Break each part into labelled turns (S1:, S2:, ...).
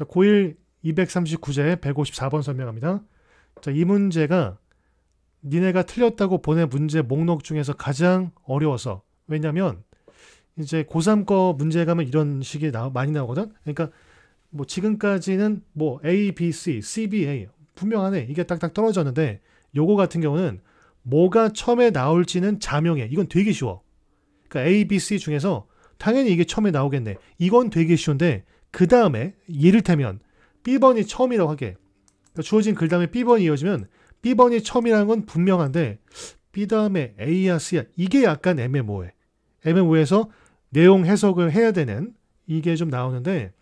S1: 자, 고1 239제 154번 설명합니다. 자, 이 문제가 니네가 틀렸다고 보낸 문제 목록 중에서 가장 어려워서 왜냐면 이제 고3 거 문제 가면 이런 식이 나, 많이 나오거든. 그러니까 뭐 지금까지는 뭐 A, B, C, C, B, A 분명하네. 이게 딱딱 떨어졌는데 요거 같은 경우는 뭐가 처음에 나올지는 자명해. 이건 되게 쉬워. 그러니까 A, B, C 중에서 당연히 이게 처음에 나오겠네. 이건 되게 쉬운데 그 다음에 이를테면 B번이 처음이라고 하게 그러니까 주어진 글 다음에 B번이 이어지면 B번이 처음이라는 건 분명한데 B 다음에 A야 C야 이게 약간 애매모호해 애매모호해서 내용 해석을 해야 되는 이게 좀 나오는데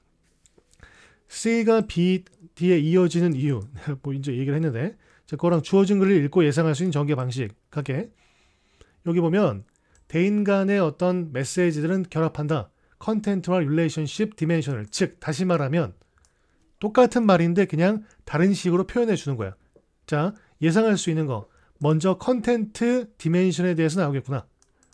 S1: C가 B 뒤에 이어지는 이유 뭐 이제 얘기를 했는데 제 거랑 주어진 글을 읽고 예상할 수 있는 전개 방식 하게 여기 보면 대인 간의 어떤 메시지들은 결합한다 컨텐트와 릴레이션십 디멘션을즉 다시 말하면 똑같은 말인데 그냥 다른 식으로 표현해 주는 거야. 자 예상할 수 있는 거 먼저 컨텐트 디멘션에 대해서 나오겠구나.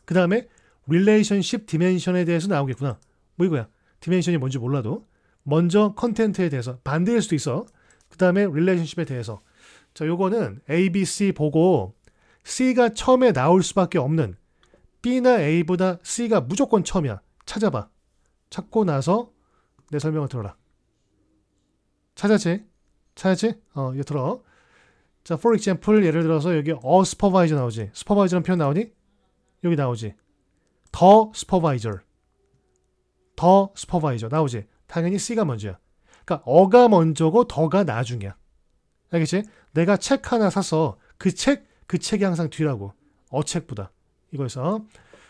S1: 그 다음에 릴레이션십 디멘션에 대해서 나오겠구나. 뭐 이거야. 디멘션이 뭔지 몰라도 먼저 컨텐트에 대해서 반대일 수도 있어. 그 다음에 릴레이션십에 대해서 자 요거는 A, B, C 보고 C가 처음에 나올 수밖에 없는 B나 A보다 C가 무조건 처음이야. 찾아봐. 찾고 나서 내 설명을 들어라. 찾았지? 찾았지? 어, 이거 들어. 자, for example, 예를 들어서 여기 a supervisor 나오지. supervisor란 표현 나오니? 여기 나오지. the supervisor. the supervisor 나오지. 당연히 C가 먼저야. 그러니까 어가 먼저고 더가 나중이야. 알겠지? 내가 책 하나 사서 그 책, 그 책이 항상 뒤라고. 어책보다. 이거에서.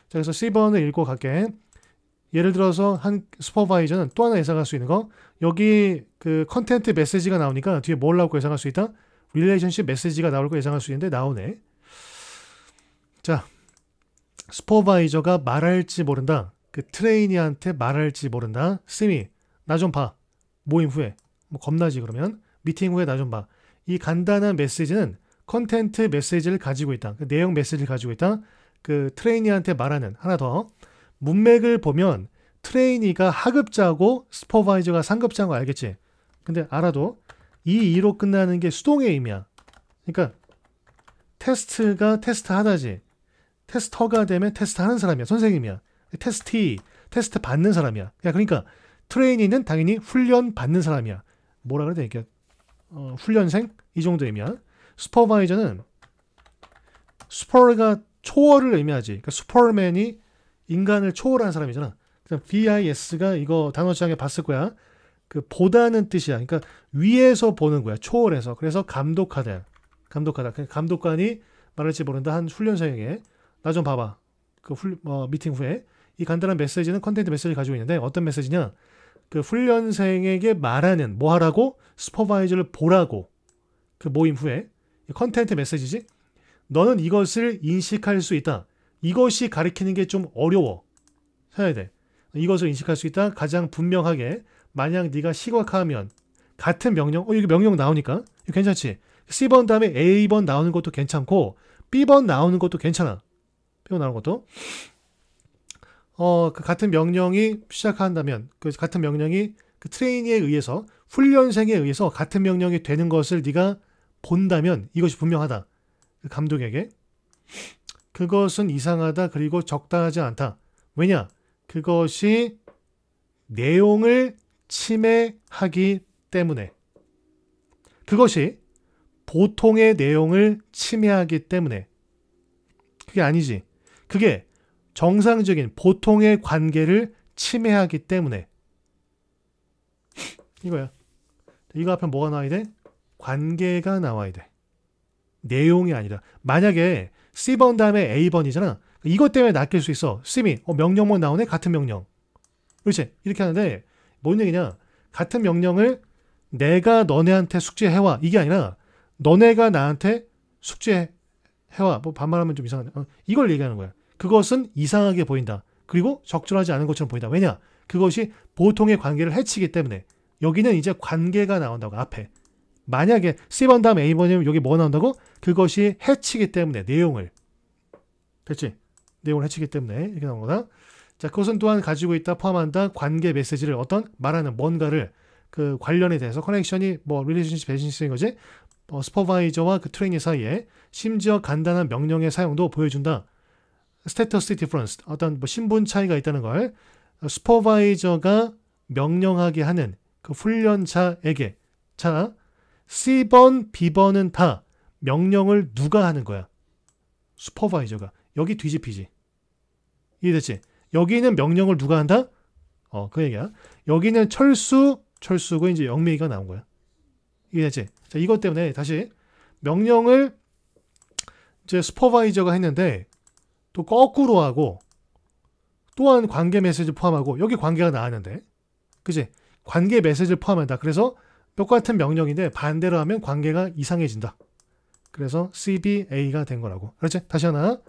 S1: 자, 그래서 C번을 읽고 갈게. 예를 들어서 한 슈퍼바이저는 또 하나 예상할 수 있는 거 여기 그 컨텐트 메시지가 나오니까 뒤에 뭘 나올 거 예상할 수 있다? 릴레이션십 메시지가 나올 거 예상할 수 있는데 나오네. 자, 슈퍼바이저가 말할지 모른다. 그 트레이니한테 말할지 모른다. 스미, 나 좀 봐. 모임 후에. 뭐 겁나지 그러면. 미팅 후에 나 좀 봐. 이 간단한 메시지는 컨텐트 메시지를 가지고 있다. 그 내용 메시지를 가지고 있다. 그 트레이니한테 말하는 하나 더. 문맥을 보면 트레이니가 하급자고 스포바이저가 상급자인 거 알겠지? 근데 알아도 이 2로 끝나는 게 수동의 의미야. 그러니까 테스트가 테스트하다지. 테스터가 되면 테스트하는 사람이야. 선생님이야. 테스티, 테스트 받는 사람이야. 야, 그러니까 트레이니는 당연히 훈련 받는 사람이야. 뭐라 그래야 되니까 어, 훈련생 이 정도 의미야. 슈퍼바이저는 슈퍼가 초월을 의미하지. 그러니까 슈퍼맨이 인간을 초월한 사람이잖아. 그러니까 VIS가 이거 단어시장에 봤을 거야. 그 보다는 뜻이야. 그러니까 위에서 보는 거야. 초월해서. 그래서 감독하다. 감독하다. 그러니까 감독관이 말할지 모른다. 한 훈련생에게 나 좀 봐봐. 그 훌, 어, 미팅 후에 이 간단한 메시지는 컨텐츠 메시지를 가지고 있는데 어떤 메시지냐? 그 훈련생에게 말하는 뭐 하라고 스퍼바이저를 보라고 그 모임 후에 컨텐츠 메시지지. 너는 이것을 인식할 수 있다. 이것이 가리키는 게 좀 어려워. 해야 돼. 이것을 인식할 수 있다. 가장 분명하게 만약 네가 시각화하면 같은 명령, 어 여기 명령 나오니까 괜찮지. C번 다음에 A번 나오는 것도 괜찮고 B번 나오는 것도 괜찮아. B번 나오는 것도. 어, 그 같은 명령이 시작한다면 그 같은 명령이 그 트레이니에 의해서 훈련생에 의해서 같은 명령이 되는 것을 네가 본다면 이것이 분명하다. 그 감독에게. 그것은 이상하다 그리고 적당하지 않다. 왜냐? 그것이 내용을 침해하기 때문에. 그것이 보통의 내용을 침해하기 때문에. 그게 아니지. 그게 정상적인 보통의 관계를 침해하기 때문에. 이거야. 이거 앞에 뭐가 나와야 돼? 관계가 나와야 돼. 내용이 아니라. 만약에 C번 다음에 A번이잖아. 그러니까 이것 때문에 낚일 수 있어. 쌤이 어, 명령만 나오네? 같은 명령. 그렇지? 이렇게 하는데 뭔 얘기냐? 같은 명령을 내가 너네한테 숙제해와 이게 아니라 너네가 나한테 숙제해와 뭐 반말하면 좀이상하네 어, 이걸 얘기하는 거야. 그것은 이상하게 보인다. 그리고 적절하지 않은 것처럼 보인다. 왜냐? 그것이 보통의 관계를 해치기 때문에 여기는 이제 관계가 나온다고 앞에 만약에 C번 다음 A번이면 여기 뭐 나온다고? 그것이 해치기 때문에 내용을 됐지? 내용을 해치기 때문에 이렇게 나온 거다. 자, 그것은 또한 가지고 있다, 포함한다, 관계 메시지를 어떤 말하는 뭔가를 그 관련에 대해서 커넥션이 뭐 릴레이션십 베이징스인 거지. 어, 스퍼바이저와 그 트레이니 사이에 심지어 간단한 명령의 사용도 보여준다. 스테터스 디퍼런스 어떤 뭐 신분 차이가 있다는 걸 스퍼바이저가 명령하게 하는 그 훈련자에게 자 C번, B번은 다 명령을 누가 하는 거야? 슈퍼바이저가. 여기 뒤집히지. 이해됐지? 여기는 명령을 누가 한다? 어, 그 얘기야. 여기는 철수, 철수고 이제 영미가 나온 거야. 이해됐지? 자, 이것 때문에 다시 명령을 이제 슈퍼바이저가 했는데 또 거꾸로 하고 또한 관계 메시지 포함하고 여기 관계가 나왔는데 그지? 관계 메시지를 포함한다. 그래서 똑같은 명령인데 반대로 하면 관계가 이상해진다. 그래서 CBA가 된 거라고. 그렇지? 다시 하나.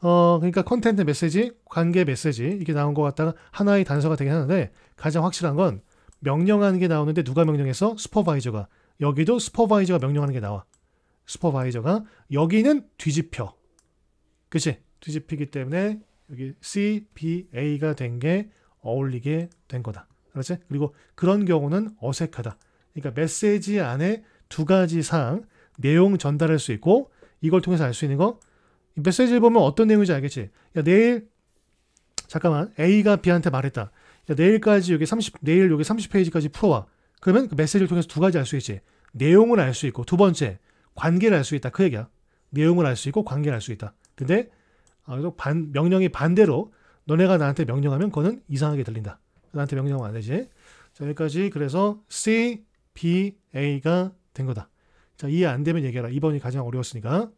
S1: 어, 그러니까 컨텐트 메시지, 관계 메시지 이게 나온 것 같다가 하나의 단서가 되긴 하는데 가장 확실한 건 명령하는 게 나오는데 누가 명령해서 슈퍼바이저가 여기도 슈퍼바이저가 명령하는 게 나와. 슈퍼바이저가 여기는 뒤집혀. 그치? 뒤집히기 때문에 여기 CBA가 된 게 어울리게 된 거다. 그렇지? 그리고 그런 경우는 어색하다. 그러니까 메시지 안에 두 가지 사항, 내용 전달할 수 있고 이걸 통해서 알 수 있는 거 메시지를 보면 어떤 내용인지 알겠지. 야, 내일 잠깐만 A가 B한테 말했다. 야, 내일까지 여기 30 내일 여기 30페이지까지 풀어와. 그러면 그 메시지를 통해서 두 가지 알 수 있지. 내용을 알 수 있고 두 번째 관계를 알 수 있다. 그 얘기야. 내용을 알 수 있고 관계를 알 수 있다. 근데 어, 반, 명령이 반대로 너네가 나한테 명령하면 그거는 이상하게 들린다. 나한테 명령하면 안 되지. 자, 여기까지 그래서 C B, A가 된 거다. 자, 이해 안 되면 얘기해라. 2번이 가장 어려웠으니까.